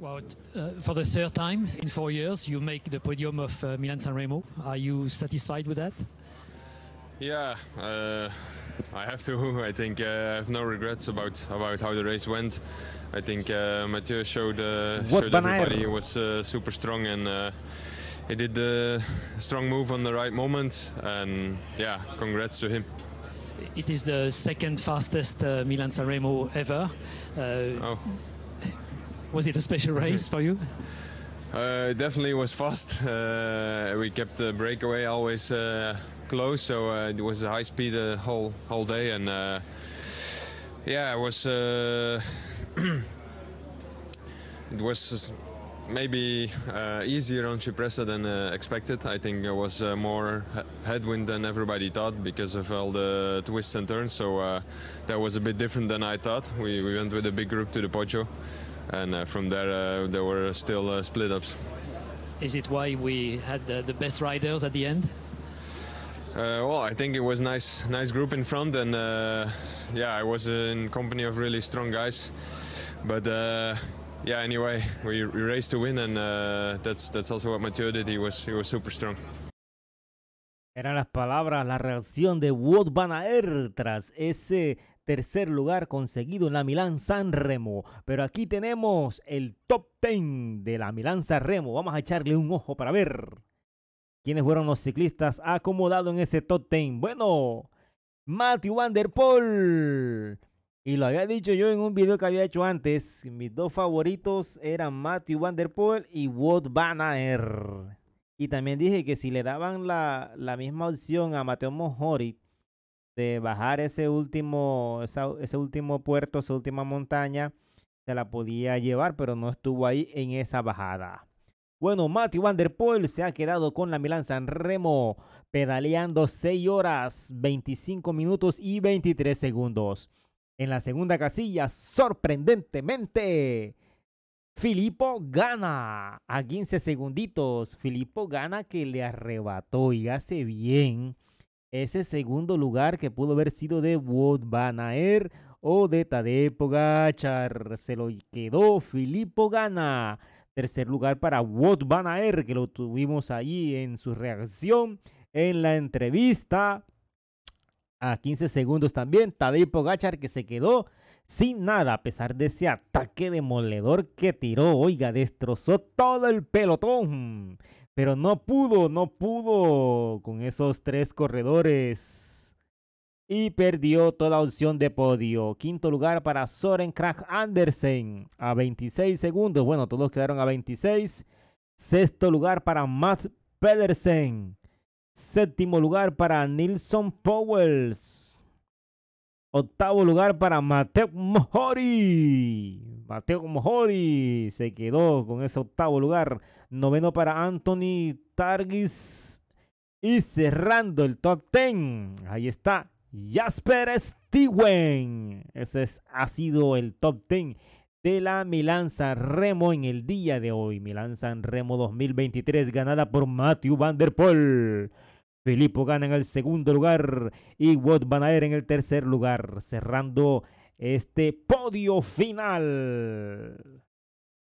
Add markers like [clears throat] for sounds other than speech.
Well, uh, for the third time in four years, you make the podium of uh, Milan Sanremo. Are you satisfied with that? Yeah, uh, I have to. [laughs] I think uh, I have no regrets about about how the race went. I think uh, Mathieu showed, uh, showed everybody he was super strong and he did a strong move on the right moment. And yeah, congrats to him. It is the second fastest Milan Sanremo ever. oh. Was it a special race for you? Uh, definitely was fast. Uh, we kept the breakaway always uh, close, so uh, it was high speed the uh, whole whole day. And uh, yeah, it was [clears throat] it was maybe easier on Cipressa than expected. I think it was more headwind than everybody thought because of all the twists and turns. So that was a bit different than I thought. We we went with a big group to the pojo and uh, from there uh, there were still uh, split ups. Is it why we had the best riders at the end? Uh, well, I think it was nice, nice group in front, and uh, yeah, I was in company of really strong guys. But uh, yeah, anyway, we, we raced to win, and that's that's also what Mathieu did. He was he was super strong. Eran las palabras, la reacción de Wout Van Aert tras ese tercer lugar conseguido en la Milan San Remo. Pero aquí tenemos el top 10 de la Milan San Remo. Vamos a echarle un ojo para ver quiénes fueron los ciclistas acomodados en ese top 10. Bueno, Matthew Van Der Poel. Y lo había dicho yo en un video que había hecho antes. Mis dos favoritos eran Matthew Van Der Poel y Wout Van Aert. Y también dije que si le daban la, la misma opción a Mateo Mojorit de bajar ese último, ese último puerto, esa última montaña, se la podía llevar, pero no estuvo ahí en esa bajada. Bueno, Matthew Van Der Poel se ha quedado con la Milán San Remo, pedaleando 6 horas, 25 minutos y 23 segundos. En la segunda casilla, sorprendentemente, Filippo gana a 15 segunditos. Filippo gana que le arrebató y hace bien ese segundo lugar que pudo haber sido de Wout Van Aert o de Tadej Pogachar. Se lo quedó Filippo Gana. Tercer lugar para Wout Van Aert, que lo tuvimos allí en su reacción en la entrevista. A 15 segundos también, Tadej Pogachar que se quedó sin nada a pesar de ese ataque demoledor que tiró. Oiga, destrozó todo el pelotón. Pero no pudo, no pudo con esos tres corredores. Y perdió toda opción de podio. Quinto lugar para Soren Krach Andersen a 26 segundos. Bueno, todos quedaron a 26. Sexto lugar para Matt Pedersen. Séptimo lugar para Nilsson Powells. Octavo lugar para Mateo Mohori. Mateo Mojori se quedó con ese octavo lugar. Noveno para Anthony Targis. Y cerrando el top ten. Ahí está. Jasper Stewen. Ese ha sido el top ten de la milanza Remo en el día de hoy. Milanza Remo 2023 ganada por Matthew Van Der Poel. Filippo gana en el segundo lugar y Wout Van en el tercer lugar, cerrando este podio final.